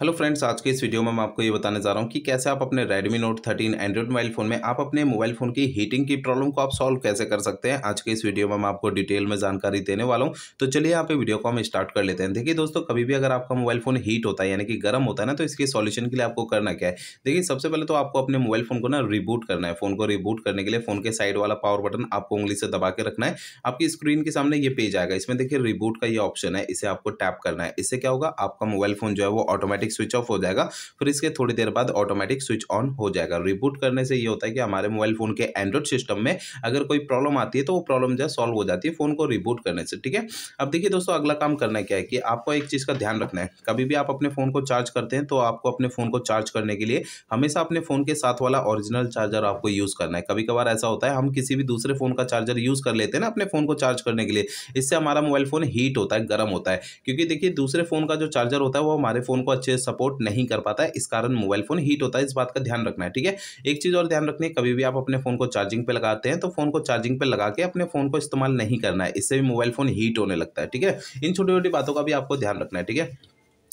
hello friends आज के इस वीडियो में मैं आपको ये बताने जा रहा हूँ कि कैसे आप अपने Redmi Note 13 Android mobile phone में आप अपने मोबाइल फ़ोन की हीटिंग की प्रॉब्लम को आप सॉल्व कैसे कर सकते हैं आज के इस वीडियो में मैं आपको डिटेल में जानकारी देने वाला हूँ तो चलिए आप वीडियो को हम स्टार्ट कर लेते हैं देखिए दोस्तों कभी भी अगर आपका मोबाइल फ़ोन हीट होता है यानी कि गर्म होता है ना तो इसके सॉल्यूशन के लिए आपको करना क्या है देखिए सबसे पहले तो आपको अपने मोबाइल फ़ोन को ना रिबूट करना है फ़ोन को रिबूट करने के लिए फ़ोन के साइड वाला पावर बटन आपको उंगली से दबा के रखना है आपकी स्क्रीन के सामने ये पेज आएगा इसमें देखिए रिबूट का ये ऑप्शन है इसे आपको टैप करना है इससे क्या होगा आपका मोबाइल फ़ोन जो है वो ऑटोमेटिक ऑटोमेटिक स्विच ऑफ हो जाएगा फिर इसके थोड़ी देर बाद ऑटोमेटिक स्विच ऑन हो जाएगा रिबूट करने से ये होता है कि हमारे मोबाइल फ़ोन के एंड्रॉइड सिस्टम में अगर कोई प्रॉब्लम आती है तो वो प्रॉब्लम जो है सॉल्व हो जाती है फ़ोन को रिबूट करने से ठीक है अब देखिए दोस्तों अगला काम करना क्या है कि आपको एक चीज़ का ध्यान रखना है कभी भी आप अपने फ़ोन को चार्ज करते हैं तो आपको अपने फ़ोन को चार्ज करने के लिए हमेशा अपने फ़ोन के साथ वाला ओरिजिनल चार्जर आपको यूज़ करना है कभी कभार ऐसा होता है हम किसी भी दूसरे फ़ोन का चार्जर यूज़ कर लेते हैं ना अपने फ़ोन को चार्ज करने के लिए इससे हमारा मोबाइल फ़ोन हीट होता है गर्म होता है क्योंकि देखिए दूसरे फ़ोन का जो चार्जर होता है वो हमारे फ़ोन को अच्छे सपोर्ट नहीं कर पाता है इस कारण मोबाइल फ़ोन हीट होता है इस बात का ध्यान रखना है ठीक है एक चीज़ और ध्यान रखनी है कभी भी आप अपने फ़ोन को चार्जिंग पे लगाते हैं तो फ़ोन को चार्जिंग पे लगा के अपने फ़ोन को इस्तेमाल नहीं करना है इससे भी मोबाइल फ़ोन हीट होने लगता है ठीक है इन छोटी छोटी बातों का भी आपको ध्यान रखना है ठीक है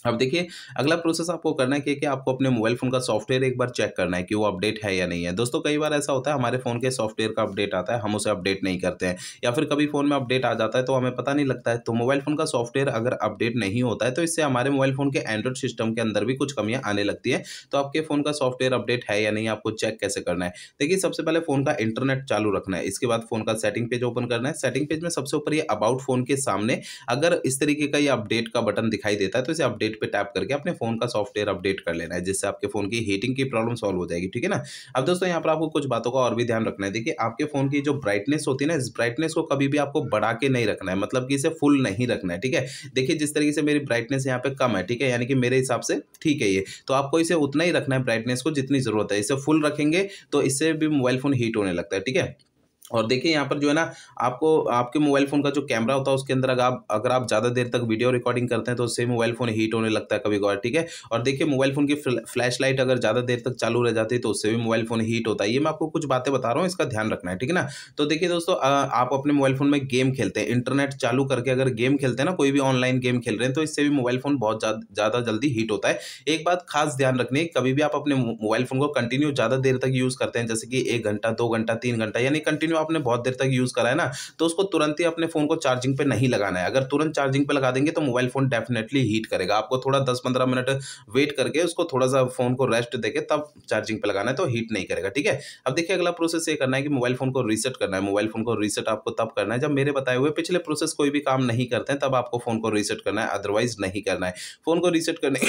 अब देखिए अगला प्रोसेस आपको करना है कि, कि आपको अपने मोबाइल फ़ोन का सॉफ्टवेयर एक बार चेक करना है कि वो अपडेट है या नहीं है दोस्तों कई बार ऐसा होता है हमारे फ़ोन के सॉफ्टवेयर का अपडेट आता है हम उसे अपडेट नहीं करते हैं या फिर कभी फ़ोन में अपडेट आ जाता है तो हमें पता नहीं लगता है तो मोबाइल फ़ोन का सॉफ्टवेयर अगर अपडेट नहीं होता है तो इससे हमारे मोबाइल फ़ोन के एंड्रॉइड सिस्टम के अंदर भी कुछ कमियाँ आने लगती है तो आपके फ़ोन का सॉफ्टवेयर अपडेट है या नहीं आपको चेक कैसे करना है देखिए सबसे पहले फ़ोन का इंटरनेट चालू रखना है इसके बाद फ़ोन का सेटिंग पेज ओपन करना है सेटिंग पेज में सबसे ऊपर ये अबाउट फ़ोन के सामने अगर इस तरीके का ये अपडेट का बटन दिखाई देता है तो इसे अपडेट अपडेट पे टैप करके अपने फोन का सॉफ्टवेयर अपडेट कर लेना है जिससे आपके फोन की हीटिंग की प्रॉब्लम सॉल्व हो जाएगी ठीक है ना अब दोस्तों यहाँ पर आपको कुछ बातों का और भी ध्यान रखना है देखिए आपके फोन की जो ब्राइटनेस होती है ना इस ब्राइटनेस को कभी भी आपको बढ़ा के नहीं रखना है मतलब कि इसे फुल नहीं रखना है ठीक है देखिए जिस तरीके से मेरी ब्राइटनेस यहाँ पे कम है ठीक है यानी कि मेरे हिसाब से ठीक है ये तो आपको इसे उतना ही रखना है ब्राइटनेस को जितनी जरूरत है इसे फुल रखेंगे तो इससे भी मोबाइल फोन हीट होने लगता है ठीक है और देखिए यहाँ पर जो है ना आपको आपके मोबाइल फ़ोन का जो कैमरा होता है उसके अंदर अगर आप अगर आप ज़्यादा देर तक वीडियो रिकॉर्डिंग करते हैं तो उससे मोबाइल फ़ोन हीट होने लगता है कभी कभार ठीक है और देखिए मोबाइल फ़ोन की फ्लैश लाइट अगर ज़्यादा देर तक चालू रह जाती है तो उससे भी मोबाइल फ़ोन हीट होता है ये मैं आपको कुछ बातें बता रहा हूँ इसका ध्यान रखना है ठीक है ना तो देखिए दोस्तों आप अपने मोबाइल फ़ोन में गेम खेलते हैं इंटरनेट चालू करके अगर गेम खेलते हैं ना कोई भी ऑनलाइन गेम खेल रहे हैं तो इससे भी मोबाइल फ़ोन बहुत ज़्यादा जल्दी हीट होता है एक बात खास ध्यान रखनी है कभी भी आप अपने मोबाइल फ़ोन को कंटिन्यू ज़्यादा देर तक यूज़ करते हैं जैसे कि एक घंटा दो घंटा तीन घंटा यानी कंटिन्यू आपने बहुत देर तक यूज़ करा है ना तो उसको तुरंत ही अपने फ़ोन को चार्जिंग पे नहीं लगाना है अगर तुरंत चार्जिंग पे लगा देंगे तो मोबाइल फ़ोन डेफिनेटली हीट करेगा आपको थोड़ा दस पंद्रह मिनट वेट करके उसको थोड़ा सा फ़ोन को रेस्ट देके तब चार्जिंग पर लगाना है तो हीट नहीं करेगा ठीक है अब देखिए अगला प्रोसेस ये करना है कि मोबाइल फ़ोन को रीसेट करना है मोबाइल फ़ोन को रीसेट आपको तब करना है जब मेरे बताए हुए पिछले प्रोसेस कोई भी काम नहीं करते हैं तब आपको फ़ोन को रीसेट करना है अदरवाइज़ नहीं करना है फ़ोन को रीसेट करने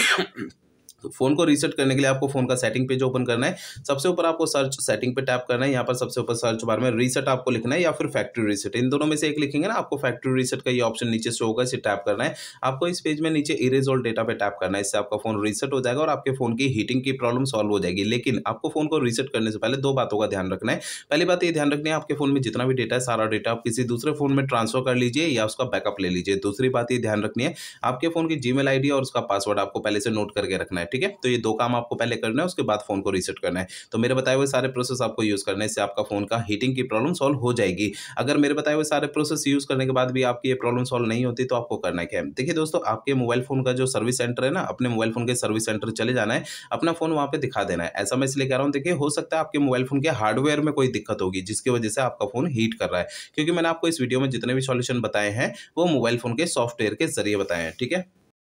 तो फोन को रीसेट करने के लिए आपको फोन का सेटिंग पेज ओपन करना है सबसे ऊपर आपको सर्च सेटिंग पे टैप करना है यहाँ पर सबसे ऊपर सर्च बार में रीसेट आपको लिखना है या फिर फैक्ट्री रीसेट इन दोनों में से एक लिखेंगे ना आपको फैक्ट्री रीसेट का ये ऑप्शन नीचे शो होगा इसे टैप करना है आपको इस पेज में नीचे इरेजोल डेटा पे टैप करना है इससे आपका फोन रीसेट हो जाएगा और आपके फोन की हीटिंग की प्रॉब्लम सॉल्व हो जाएगी लेकिन आपको फोन को रीसेट करने से पहले दो बातों का ध्यान रखना है पहली बात ये ध्यान रखनी है आपके फोन में जितना भी डेटा है सारा डेटा आप किसी दूसरे फोन में ट्रांसफर कर लीजिए या उसका बैकअप ले लीजिए दूसरी बात ये ध्यान रखनी है आपके फोन की जी मेल और उसका पासवर्ड आपको पहले से नोट करके रखना है ठीक है तो ये दो काम आपको पहले करना है उसके बाद फ़ोन को रीसेट करना है तो मेरे बताए हुए सारे प्रोसेस आपको यूज़ करने से आपका फ़ोन का हीटिंग की प्रॉब्लम सॉल्व हो जाएगी अगर मेरे बताए हुए सारे प्रोसेस यूज़ करने के बाद भी आपकी ये प्रॉब्लम सॉल्व नहीं होती तो आपको करना क्या है देखिए दोस्तों आपके मोबाइल फ़ोन का जो सर्विस सेंटर है ना अपने मोबाइल फ़ोन के सर्विस सेंटर चले जाना है अपना फ़ोन वहां पर दिखा देना है ऐसा मैं इसलिए कह रहा हूँ देखिए हो सकता है आपके मोबाइल फ़ोन के हार्डवेयर में कोई दिक्कत होगी जिसकी वजह से आपका फ़ोन हीट कर रहा है क्योंकि मैंने आपको इस वीडियो में जितने भी सोल्यूशन बताए हैं वो मोबाइल फ़ोन के सॉफ्टवेयर के जरिए बताए हैं ठीक है